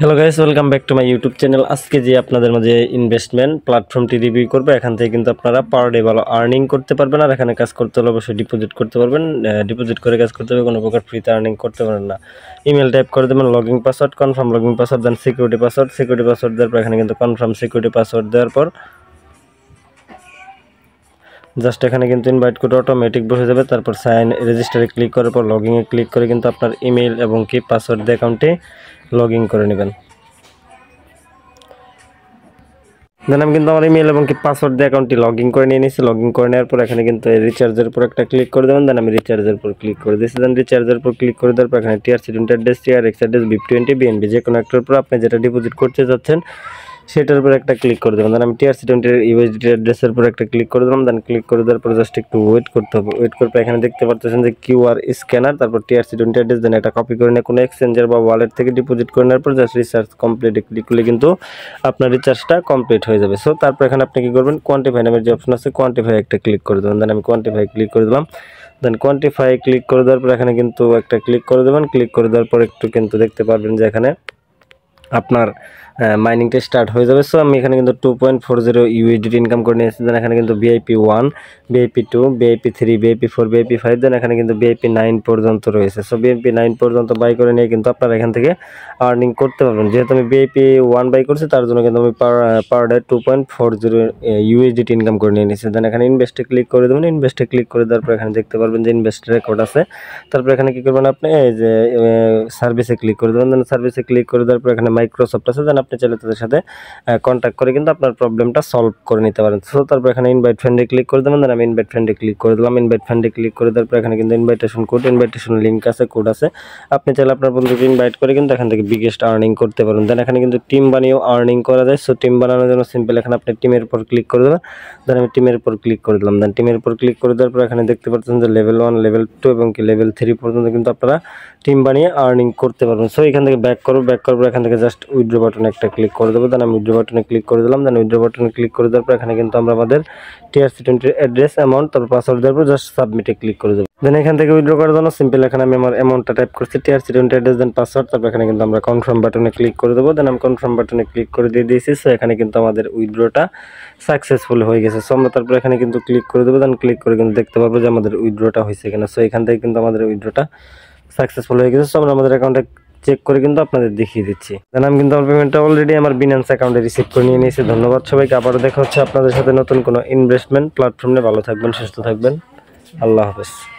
hello guys welcome back to my YouTube channel আজকে যে আপনাদের মাঝে ইনভেস্টমেন্ট প্ল্যাটফর্মটি রিভিউ করবে এখান থেকে কিন্তু আপনারা পার ডে ভালো আর্নিং করতে পারবেন আর এখানে কাজ করতে হলে অবশ্যই ডিপোজিট করতে পারবেন ডিপোজিট করে কাজ করতে হবে কোনো প্রকার ফ্রিতে আর্নিং করতে পারেন না ইমেল টাইপ করে দেবেন in password confirm login password then security password security password দেওয়ার পর এখানে কিন্তু কনফার্ম সিকিউরিটি পাসওয়ার্ড দেওয়ার পর জাস্ট এখানে কিন্তু ইনভাইট কোড অটোমেটিক বসে যাবে তারপর সাইন রেজিস্টারে ক্লিক করার পর লগিংয়ে ক্লিক করে কিন্তু আপনার ইমেল এবং কি পাসওয়ার্ড দিয়ে অ্যাকাউন্টে লগ ইন করে নেবেন দেন আমি কিন্তু আমার ইমেল এবং কি পাসওয়ার্ড দিয়ে অ্যাকাউন্টটি লগ করে নিয়ে নিয়েছি লগ ইন করে নেওয়ার পর এখানে কিন্তু রিচার্জের উপর একটা ক্লিক করে দেবেন দেন আমি রিচার্জের উপর ক্লিক করে দিয়েছি দেন রিচার্জের উপর ক্লিক করে দেওয়ার পর এখানে টিআরসি সিডেন্ট address TR X address BEP twenty BNB যে কোনো একটার উপর আপনি যেটা ডিপোজিট করতে যাচ্ছেন সেটার উপর একটা ক্লিক করে দেবেন দেন আমি টিআরসি টোয়েন্টি ইউএসডি অ্যাড্রেসের উপর একটা ক্লিক করে দিলাম দেন ক্লিক করে দেওয়ার পর জাস্ট একটু ওয়েট করতে হবে ওয়েট করে এখানে দেখতে পাচ্ছেন যে কিউআর স্ক্যানার তারপর টিআরসি টোয়েন্টি অ্যাড্রেস দেন একটা কপি করে নিয়ে কোনো এক্সচেঞ্জার বা ওয়ালেট থেকে ডিপোজিট করে নেওয়ার পর জাস্ট রিচার্জ কমপ্লিট ক্লিক করলে কিন্তু আপনার রিচার্জটা কমপ্লিট হয়ে যাবে সো তারপর এখানে আপনি কী করবেন কোয়ান্টিফাই নামের যে অপশন আছে কোয়ান্টিফাই একটা ক্লিক করে দেবেন দেন আমি কোয়ান্টিফাই ক্লিক করে দিলাম দেন কোয়ান্টিফাই ক্লিক করে দেওয়ার পর এখানে কিন্তু একটা ক্লিক করে দেবেন ক্লিক করে দেওয়ার পর একটু কিন্তু দেখতে পারবেন যে এখানে আপনার মাইনিংটা হ্যাঁ, স্টার্ট হয়ে যাবে সো আমি এখানে কিন্তু two point four zero USDT income করে নিয়েছি দেন এখানে কিন্তু VIP one VIP two VIP three VIP four VIP five then এখানে কিন্তু ভিআইপি নাইন পর্যন্ত রয়েছে সো ভিআইপি নাইন পর্যন্ত বাই করে নিয়ে কিন্তু আপনারা এখান থেকে আর্নিং করতে পারবেন যেহেতু আমি ভিআইপি ওয়ান বাই করছি তার জন্য কিন্তু আমি per day two point four zero USDT income করে নিয়ে নিয়েছি দেন এখানে ইনভেস্টে ক্লিক করে দেবেন ইনভেস্টে ক্লিক করে দেওয়ার পর এখানে দেখতে পারবেন যে ইনভেস্ট রেকর্ড আছে তারপর এখানে কী করবেন আপনি এই যে সার্ভিসে ক্লিক করে দেবেন দেন সার্ভিসে ক্লিক করে দেওয়ার পর এখানে মাইক্রোসফট আছে দেন আপনি চাইলে তাদের সাথে কন্ট্যাক্ট করে কিন্তু আপনার প্রবলেমটা সলভ করে নিতে পারেন সো তারপর এখানে ইনভাইট ফ্রেন্ডে ক্লিক করে দেবেন আমি ইনভাইট ফ্রেন্ডে ক্লিক করে দিলাম ইনভাইট ফ্রেন্ডে ক্লিক করে দেওয়ার পর এখানে কিন্তু ইনভাইটেশন কোড ইনভাইটেশন লিঙ্ক আছে কোড আছে আপনি চাইলে আপনার বন্ধুকে ইনভাইট করে কিন্তু এখান থেকে বিগেস্ট আর্নিং করতে পারেন দেন এখানে কিন্তু টিম বানিয়েও আর্নিং করা যায় সো টিম বানানোর জন্য সিম্পল এখানে আপনি টিমের উপর ক্লিক করে দেবেন দেন আমি টিমের উপর ক্লিক করে দিলাম দেন টিমের উপর ক্লিক করে দেওয়ার পর এখানে দেখতে পাচ্ছেন যে লেভেল ওয়ান লেভেল টু এবং কি লেভেল থ্রি পর্যন্ত কিন্তু আপনারা টিম বানিয়ে আর্নিং করতে পারবেন সো এখান থেকে ব্যাক করবো ব্যাক করবো এখান থেকে জাস্ট উইড্রো বাটনে একটা ক্লিক করে দেবো দেন আমি উইড্রো বাটনে ক্লিক করে দিলাম দেন উইড্রো বাটনে ক্লিক করে দেওয়ার পর এখানে কিন্তু আমরা আমাদের টিআরসি টোয়েন্টির অ্যাড্রেস অ্যামাউন্ট তারপর পাসওয়ার্ড দেওয়ার পর জাস্ট সাবমিটে ক্লিক করে দেবো দেন এখান থেকে উইড্রো করার জন্য সিম্পল এখানে আমি আমার অ্যামাউন্টটা টাইপ করছি TRC twenty address then password তারপর এখানে কিন্তু আমরা কনফার্ম বাটনে ক্লিক করে দেবো দেন আমি কনফার্ম বাটনে ক্লিক করে দিয়ে দিয়েছি সো এখানে কিন্তু আমাদের উইড্রোটা সাকসেসফুল হয়ে গেছে সো আমরা তারপর এখানে কিন্তু ক্লিক করে দেবো দেন ক্লিক করে কিন্তু দেখতে পাবো যে আমাদের উইড্রোটা হয়েছে কিনা সো এখান থেকে কিন্তু আমাদের উইড্রোটা সাকসেসফুল হয়ে গেছে সো আমরা আমাদের অ্যাকাউন্টে চেক করে কিন্তু আপনাদের দেখিয়ে দিচ্ছি দেন আমি কিন্তু আমার পেমেন্টটা অলরেডি আমার বিনান্স অ্যাকাউন্টে রিসিভ করে নিয়ে নিয়েছি ধন্যবাদ সবাইকে আবারও দেখা হচ্ছে আপনাদের সাথে নতুন কোনো ইনভেস্টমেন্ট প্ল্যাটফর্মে ভালো থাকবেন সুস্থ থাকবেন আল্লাহ হাফেজ